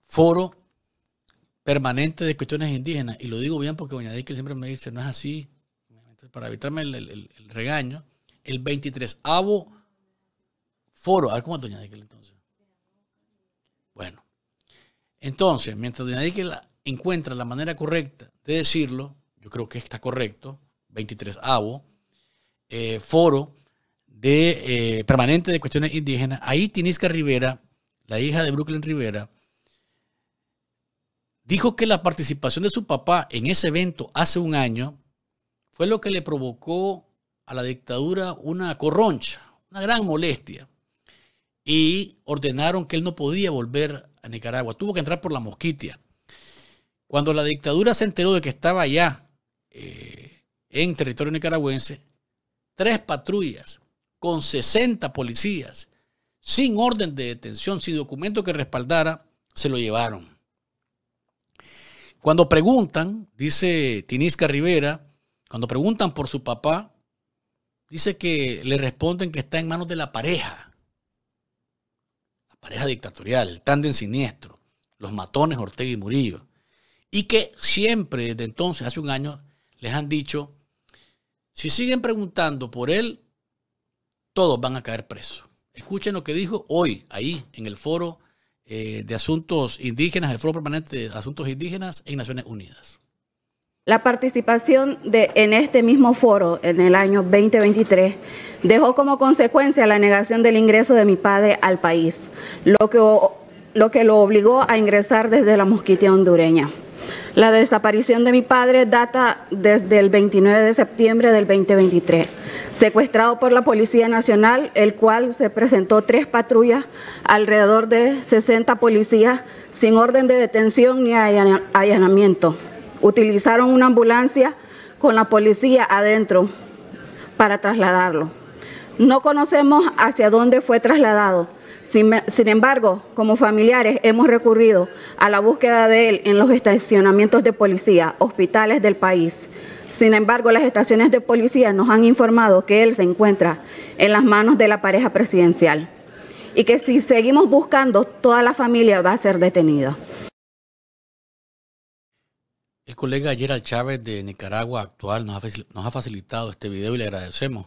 Foro Permanente de Cuestiones Indígenas. Y lo digo bien porque Doña que siempre me dice, no es así, para evitarme el, regaño, el 23 AVO Foro, a ver cómo es Doña Díquel entonces. Bueno, entonces, mientras la encuentra la manera correcta de decirlo, yo creo que está correcto, 23 avo, eh, foro de, eh, permanente de cuestiones indígenas, ahí Tinisca Rivera, la hija de Brooklyn Rivera, dijo que la participación de su papá en ese evento hace un año fue lo que le provocó a la dictadura una corroncha, una gran molestia y ordenaron que él no podía volver a Nicaragua. Tuvo que entrar por la mosquitia. Cuando la dictadura se enteró de que estaba allá eh, en territorio nicaragüense, tres patrullas con 60 policías, sin orden de detención, sin documento que respaldara, se lo llevaron. Cuando preguntan, dice Tinisca Rivera, cuando preguntan por su papá, dice que le responden que está en manos de la pareja pareja dictatorial, el tándem siniestro, los matones Ortega y Murillo, y que siempre desde entonces, hace un año, les han dicho, si siguen preguntando por él, todos van a caer presos. Escuchen lo que dijo hoy, ahí, en el foro eh, de asuntos indígenas, el foro permanente de asuntos indígenas en Naciones Unidas. La participación de, en este mismo foro en el año 2023 dejó como consecuencia la negación del ingreso de mi padre al país, lo que, lo que lo obligó a ingresar desde la mosquitia hondureña. La desaparición de mi padre data desde el 29 de septiembre del 2023, secuestrado por la Policía Nacional, el cual se presentó tres patrullas, alrededor de 60 policías, sin orden de detención ni allanamiento utilizaron una ambulancia con la policía adentro para trasladarlo. No conocemos hacia dónde fue trasladado. Sin, embargo, como familiares hemos recurrido a la búsqueda de él en los estacionamientos de policía, hospitales del país. Sin embargo, las estaciones de policía nos han informado que él se encuentra en las manos de la pareja presidencial y que si seguimos buscando, toda la familia va a ser detenida. El colega Gerald Chávez de Nicaragua Actual nos ha, facilitado este video y le agradecemos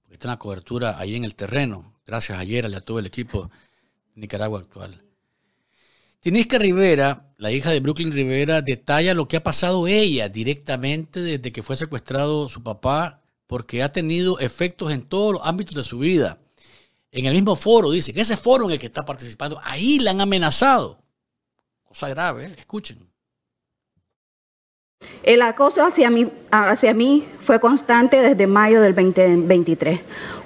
porque está en la cobertura ahí en el terreno. Gracias a Gerald y a todo el equipo de Nicaragua Actual. Tinisca Rivera, la hija de Brooklyn Rivera, detalla lo que ha pasado ella directamente desde que fue secuestrado su papá porque ha tenido efectos en todos los ámbitos de su vida. En el mismo foro, dice, en ese foro en el que está participando, ahí la han amenazado. Cosa grave, ¿eh? escuchen. El acoso hacia mí, hacia mí fue constante desde mayo del 2023,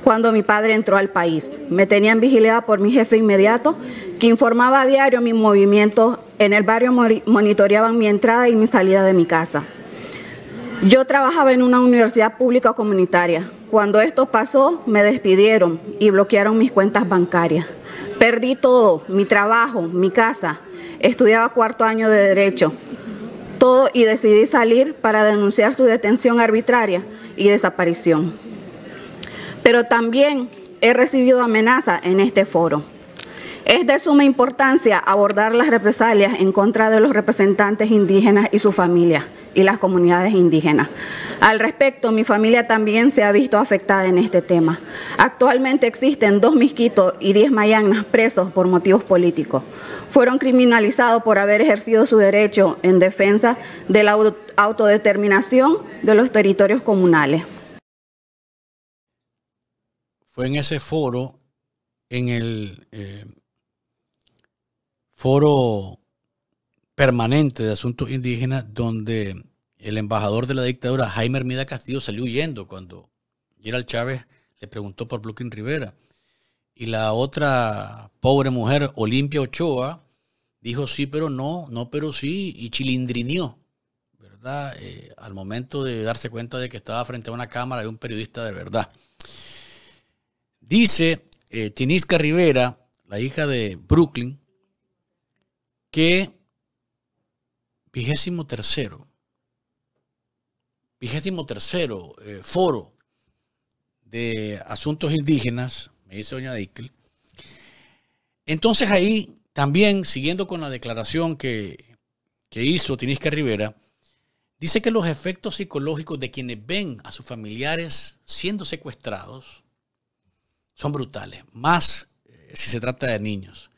cuando mi padre entró al país. Me tenían vigilada por mi jefe inmediato, que informaba a diario mis movimientos en el barrio, monitoreaban mi entrada y mi salida de mi casa. Yo trabajaba en una universidad pública comunitaria. Cuando esto pasó, me despidieron y bloquearon mis cuentas bancarias. Perdí todo, mi trabajo, mi casa. Estudiaba cuarto año de derecho todo y decidí salir para denunciar su detención arbitraria y desaparición. Pero también he recibido amenaza en este foro. Es de suma importancia abordar las represalias en contra de los representantes indígenas y sus familias y las comunidades indígenas. Al respecto, mi familia también se ha visto afectada en este tema. Actualmente existen dos misquitos y diez mayanas presos por motivos políticos. Fueron criminalizados por haber ejercido su derecho en defensa de la autodeterminación de los territorios comunales. Fue en ese foro, en el eh, foro permanente de asuntos indígenas donde el embajador de la dictadura, Jaime Hermida Castillo, salió huyendo cuando Gerald Chávez le preguntó por Brooklyn Rivera. Y la otra pobre mujer, Olimpia Ochoa, dijo sí, pero no, no, pero sí, y chilindrinió, ¿verdad? Eh, al momento de darse cuenta de que estaba frente a una cámara de un periodista de verdad. Dice eh, Tinisca Rivera, la hija de Brooklyn, que vigésimo tercero, vigésimo tercero eh, foro de asuntos indígenas, me dice doña Dickel. Entonces ahí también, siguiendo con la declaración que, que hizo Tinisca Rivera, dice que los efectos psicológicos de quienes ven a sus familiares siendo secuestrados son brutales, más eh, si se trata de niños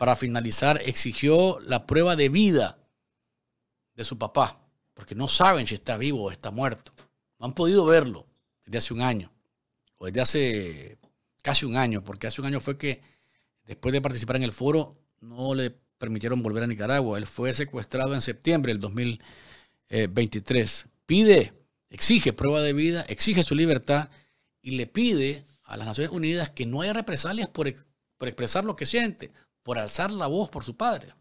para finalizar, exigió la prueba de vida de su papá, porque no saben si está vivo o está muerto. No han podido verlo desde hace un año, o desde hace casi un año, porque hace un año fue que después de participar en el foro no le permitieron volver a Nicaragua. Él fue secuestrado en septiembre del 2023. Pide, exige prueba de vida, exige su libertad y le pide a las Naciones Unidas que no haya represalias por, por expresar lo que siente, por alzar la voz por su padre.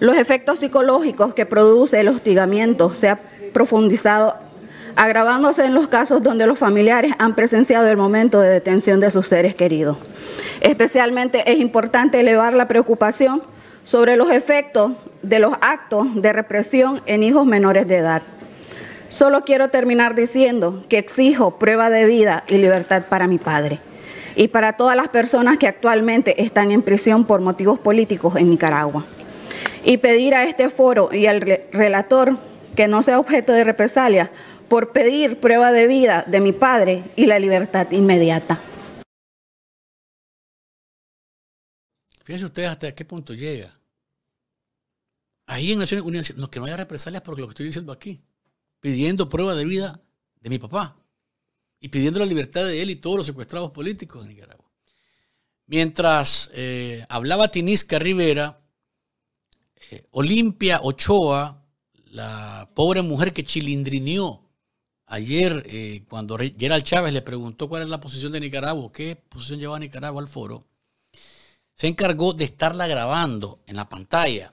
Los efectos psicológicos que produce el hostigamiento se han profundizado, agravándose en los casos donde los familiares han presenciado el momento de detención de sus seres queridos. Especialmente es importante elevar la preocupación sobre los efectos de los actos de represión en hijos menores de edad. Solo quiero terminar diciendo que exijo prueba de vida y libertad para mi padre y para todas las personas que actualmente están en prisión por motivos políticos en Nicaragua. Y pedir a este foro y al relator que no sea objeto de represalia por pedir prueba de vida de mi padre y la libertad inmediata. Fíjense ustedes hasta qué punto llega. Ahí en Naciones Unidas, no, que no haya represalias por lo que estoy diciendo aquí, pidiendo prueba de vida de mi papá y pidiendo la libertad de él y todos los secuestrados políticos de Nicaragua. Mientras eh, hablaba Tinisca Rivera, eh, Olimpia Ochoa, la pobre mujer que chilindrineó ayer eh, cuando Gerald Chávez le preguntó cuál era la posición de Nicaragua, qué posición llevaba Nicaragua al foro, se encargó de estarla grabando en la pantalla.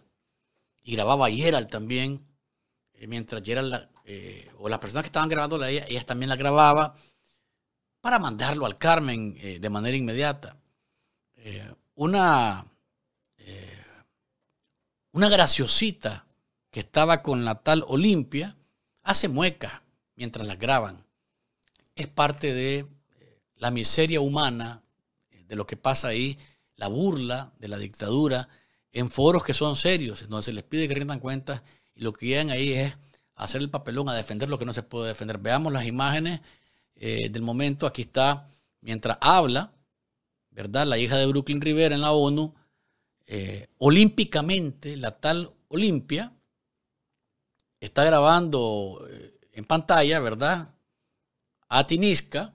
Y grababa a Gerald también, mientras Gerald, o las personas que estaban grabando ella, ella también la grababa para mandarlo al Carmen eh, de manera inmediata. Eh, una, eh, una graciosita que estaba con la tal Olimpia hace muecas mientras las graban. Es parte de la miseria humana, de lo que pasa ahí, la burla de la dictadura en foros que son serios, donde se les pide que rindan cuentas y lo que llegan ahí es hacer el papelón a defender lo que no se puede defender. Veamos las imágenes eh, del momento. Aquí está, mientras habla, ¿verdad? La hija de Brooklyn Rivera en la ONU, eh, olímpicamente, la tal Olimpia, está grabando eh, en pantalla, ¿verdad? A Tinisca.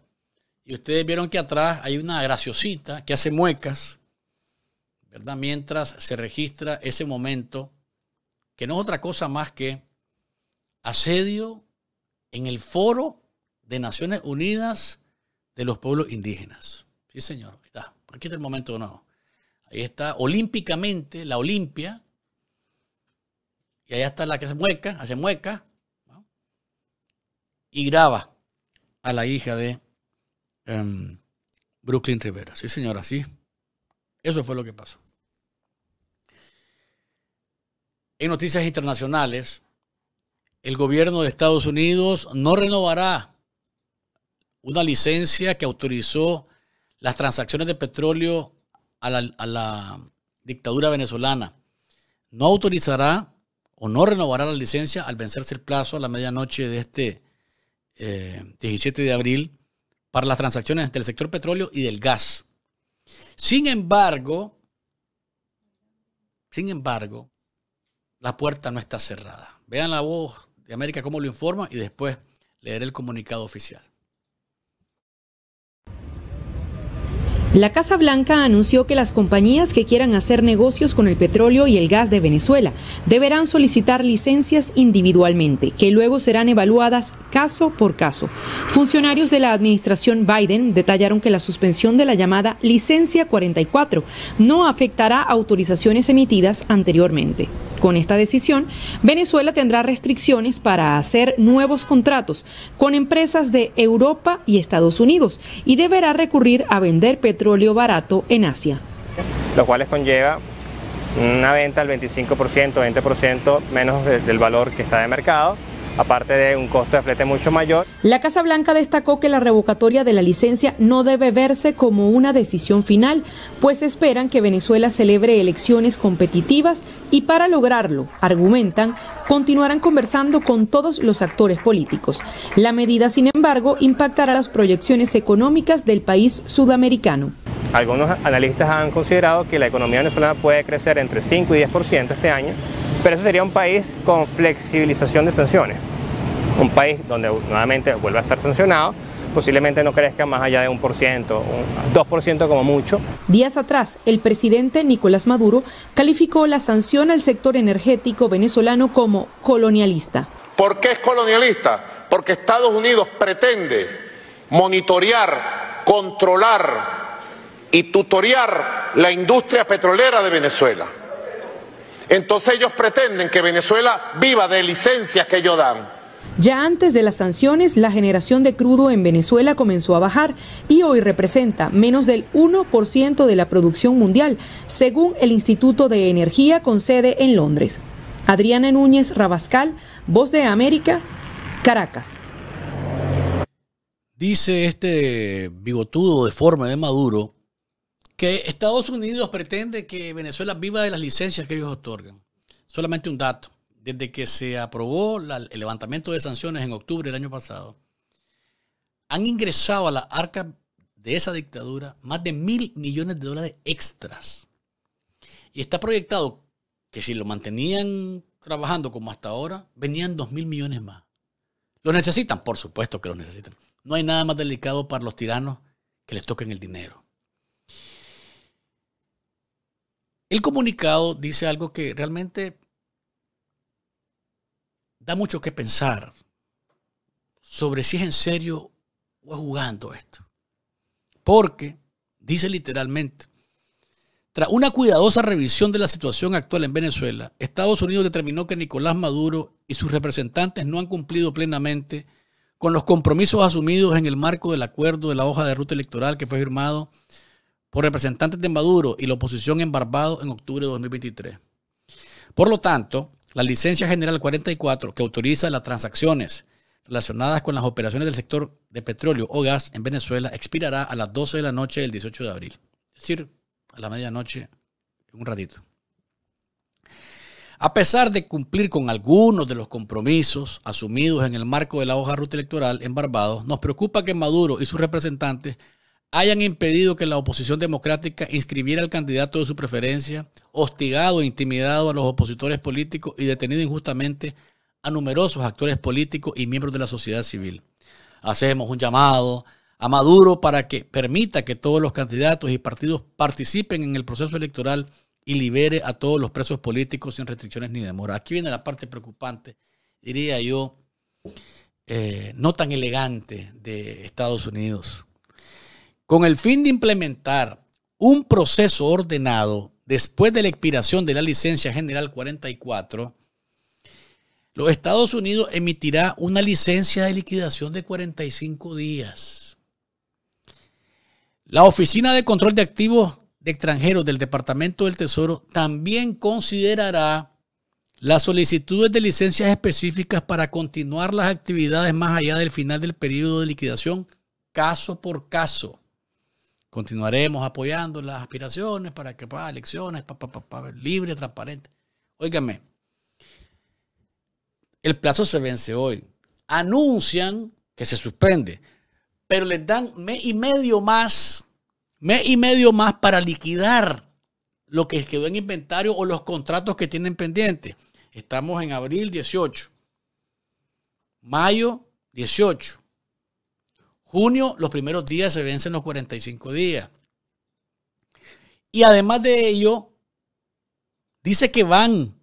Y ustedes vieron que atrás hay una graciosita que hace muecas, ¿verdad? Mientras se registra ese momento, que no es otra cosa más que asedio en el foro de Naciones Unidas de los Pueblos Indígenas. Sí, señor, está. Aquí está el momento no. Ahí está olímpicamente la Olimpia. Y allá está la que se mueca, hace mueca. Y graba a la hija de em, Brooklyn Rivera. Sí, señor, así, Eso fue lo que pasó. En noticias internacionales, el gobierno de Estados Unidos no renovará una licencia que autorizó las transacciones de petróleo a la, dictadura venezolana. No autorizará o no renovará la licencia al vencerse el plazo a la medianoche de este 17 eh, de abril para las transacciones del sector petróleo y del gas. Sin embargo, sin embargo, la puerta no está cerrada. Vean la voz de América cómo lo informa y después leeré el comunicado oficial. La Casa Blanca anunció que las compañías que quieran hacer negocios con el petróleo y el gas de Venezuela deberán solicitar licencias individualmente, que luego serán evaluadas caso por caso. Funcionarios de la administración Biden detallaron que la suspensión de la llamada licencia 44 no afectará autorizaciones emitidas anteriormente. Con esta decisión, Venezuela tendrá restricciones para hacer nuevos contratos con empresas de Europa y Estados Unidos y deberá recurrir a vender petróleo barato en Asia. Lo cual conlleva una venta al 25%, 20% menos del valor que está de mercado aparte de un costo de flete mucho mayor. La Casa Blanca destacó que la revocatoria de la licencia no debe verse como una decisión final, pues esperan que Venezuela celebre elecciones competitivas y para lograrlo, argumentan, continuarán conversando con todos los actores políticos. La medida, sin embargo, impactará las proyecciones económicas del país sudamericano. Algunos analistas han considerado que la economía venezolana puede crecer entre 5 y 10% este año, pero eso sería un país con flexibilización de sanciones un país donde nuevamente vuelva a estar sancionado, posiblemente no crezca más allá de un por ciento, un ciento como mucho. Días atrás, el presidente Nicolás Maduro calificó la sanción al sector energético venezolano como colonialista. ¿Por qué es colonialista? Porque Estados Unidos pretende monitorear, controlar y tutorear la industria petrolera de Venezuela. Entonces ellos pretenden que Venezuela viva de licencias que ellos dan. Ya antes de las sanciones, la generación de crudo en Venezuela comenzó a bajar y hoy representa menos del 1% de la producción mundial, según el Instituto de Energía con sede en Londres. Adriana Núñez Rabascal, Voz de América, Caracas. Dice este bigotudo de forma de Maduro que Estados Unidos pretende que Venezuela viva de las licencias que ellos otorgan. Solamente un dato desde que se aprobó el levantamiento de sanciones en octubre del año pasado, han ingresado a la arca de esa dictadura más de mil millones de dólares extras. Y está proyectado que si lo mantenían trabajando como hasta ahora, venían dos mil millones más. ¿Lo necesitan? Por supuesto que lo necesitan. No hay nada más delicado para los tiranos que les toquen el dinero. El comunicado dice algo que realmente da mucho que pensar sobre si es en serio o jugando esto. Porque, dice literalmente, tras una cuidadosa revisión de la situación actual en Venezuela, Estados Unidos determinó que Nicolás Maduro y sus representantes no han cumplido plenamente con los compromisos asumidos en el marco del acuerdo de la hoja de ruta electoral que fue firmado por representantes de Maduro y la oposición en Barbados en octubre de 2023. Por lo tanto, la licencia general 44, que autoriza las transacciones relacionadas con las operaciones del sector de petróleo o gas en Venezuela, expirará a las 12 de la noche del 18 de abril. Es decir, a la medianoche, un ratito. A pesar de cumplir con algunos de los compromisos asumidos en el marco de la hoja ruta electoral en Barbados, nos preocupa que Maduro y sus representantes hayan impedido que la oposición democrática inscribiera al candidato de su preferencia, hostigado e intimidado a los opositores políticos y detenido injustamente a numerosos actores políticos y miembros de la sociedad civil. Hacemos un llamado a Maduro para que permita que todos los candidatos y partidos participen en el proceso electoral y libere a todos los presos políticos sin restricciones ni demora. Aquí viene la parte preocupante, diría yo, eh, no tan elegante de Estados Unidos con el fin de implementar un proceso ordenado después de la expiración de la licencia general 44, los Estados Unidos emitirá una licencia de liquidación de 45 días. La Oficina de Control de Activos de Extranjeros del Departamento del Tesoro también considerará las solicitudes de licencias específicas para continuar las actividades más allá del final del periodo de liquidación, caso por caso. Continuaremos apoyando las aspiraciones para que para pues, elecciones, para, para, libre, transparente. Óigame, el plazo se vence hoy. Anuncian que se suspende, pero les dan mes y medio más, mes y medio más para liquidar lo que quedó en inventario o los contratos que tienen pendientes. Estamos en abril 18, mayo 18, Junio, los primeros días se vencen los 45 días. Y además de ello, dice que van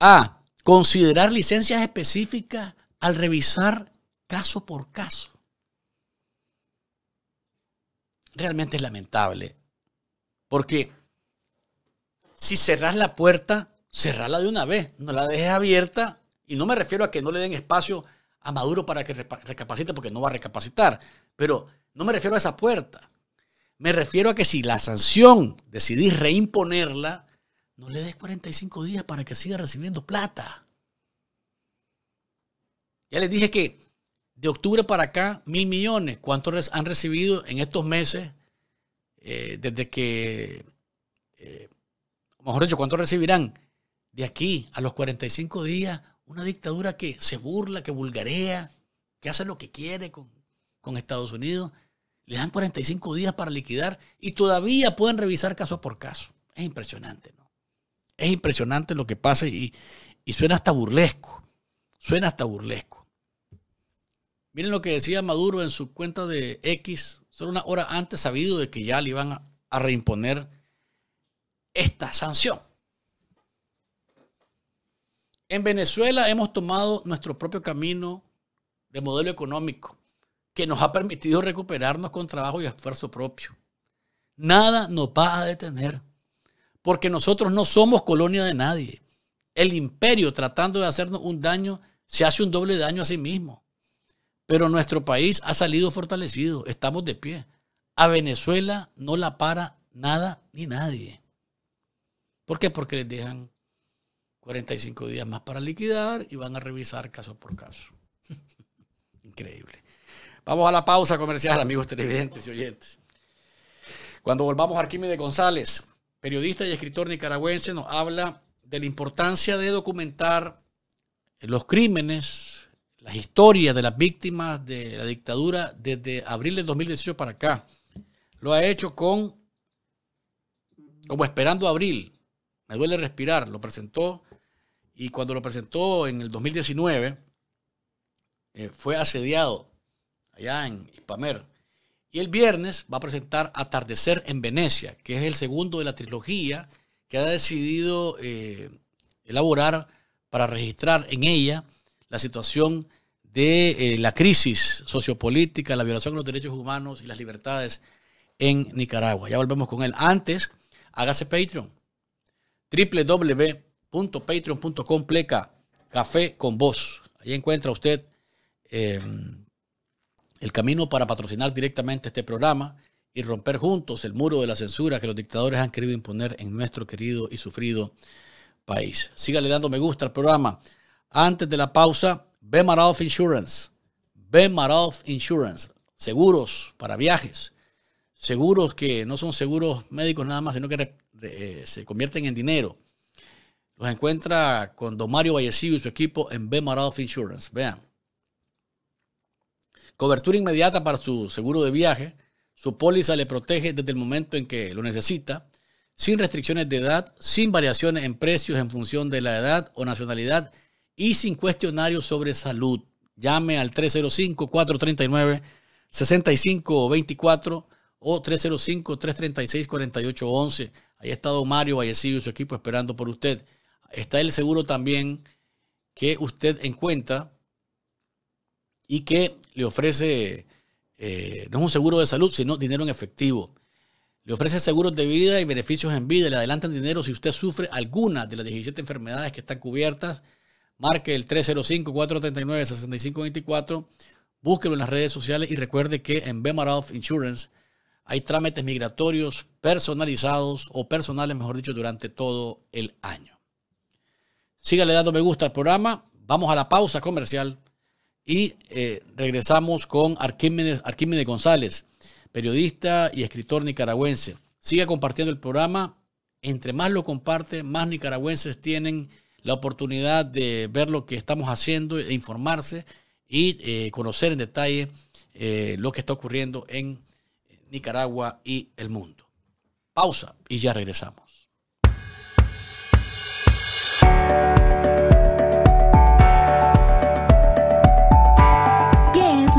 a considerar licencias específicas al revisar caso por caso. Realmente es lamentable, porque si cerras la puerta, cerrala de una vez, no la dejes abierta, y no me refiero a que no le den espacio a Maduro para que recapacite porque no va a recapacitar. Pero no me refiero a esa puerta. Me refiero a que si la sanción decidís reimponerla, no le des 45 días para que siga recibiendo plata. Ya les dije que de octubre para acá, mil millones. ¿Cuántos han recibido en estos meses? Eh, desde que, eh, mejor dicho, ¿cuántos recibirán? De aquí a los 45 días, una dictadura que se burla, que vulgarea, que hace lo que quiere con, Estados Unidos. Le dan 45 días para liquidar y todavía pueden revisar caso por caso. Es impresionante, ¿no? Es impresionante lo que pasa y, suena hasta burlesco. Suena hasta burlesco. Miren lo que decía Maduro en su cuenta de X, solo una hora antes sabido de que ya le iban a reimponer esta sanción. En Venezuela hemos tomado nuestro propio camino de modelo económico que nos ha permitido recuperarnos con trabajo y esfuerzo propio. Nada nos va a detener, porque nosotros no somos colonia de nadie. El imperio tratando de hacernos un daño se hace un doble daño a sí mismo. Pero nuestro país ha salido fortalecido, estamos de pie. A Venezuela no la para nada ni nadie. ¿Por qué? Porque les dejan 45 días más para liquidar y van a revisar caso por caso. Increíble. Vamos a la pausa comercial, amigos televidentes y oyentes. Cuando volvamos, Arquímedes González, periodista y escritor nicaragüense, nos habla de la importancia de documentar los crímenes, las historias de las víctimas de la dictadura desde abril del 2018 para acá. Lo ha hecho con, como esperando abril, me duele respirar, lo presentó y cuando lo presentó en el 2019, eh, fue asediado allá en Hispamer. Y el viernes va a presentar Atardecer en Venecia, que es el segundo de la trilogía que ha decidido eh, elaborar para registrar en ella la situación de eh, la crisis sociopolítica, la violación de los derechos humanos y las libertades en Nicaragua. Ya volvemos con él. Antes, hágase Patreon. www www.patreon.com pleca café con vos. Ahí encuentra usted em, el camino para patrocinar directamente este programa y romper juntos el muro de la censura que los dictadores han querido imponer en nuestro querido y sufrido país. Sígale dando me gusta al programa. Antes de la pausa, Bemaroff Insurance. Bemaroff Insurance. Seguros para viajes. Seguros que no son seguros médicos nada más, sino que eh, se convierten en dinero los encuentra con Don Mario Vallecillo y su equipo en B. Maroff Insurance. Vean. Cobertura inmediata para su seguro de viaje. Su póliza le protege desde el momento en que lo necesita, sin restricciones de edad, sin variaciones en precios en función de la edad o nacionalidad y sin cuestionarios sobre salud. Llame al 305-439-6524 o 305-336-4811. Ahí está Don Mario Vallecillo y su equipo esperando por usted. Está el seguro también que usted encuentra y que le ofrece, eh, no es un seguro de salud, sino dinero en efectivo. Le ofrece seguros de vida y beneficios en vida. Le adelantan dinero si usted sufre alguna de las 17 enfermedades que están cubiertas. Marque el 305-439-6524. Búsquelo en las redes sociales y recuerde que en Bemaroff Insurance hay trámites migratorios personalizados o personales, mejor dicho, durante todo el año. Sígale dando me gusta al programa. Vamos a la pausa comercial y eh, regresamos con Arquímedes, González, periodista y escritor nicaragüense. Siga compartiendo el programa. Entre más lo comparte, más nicaragüenses tienen la oportunidad de ver lo que estamos haciendo, de informarse y eh, conocer en detalle eh, lo que está ocurriendo en Nicaragua y el mundo. Pausa y ya regresamos.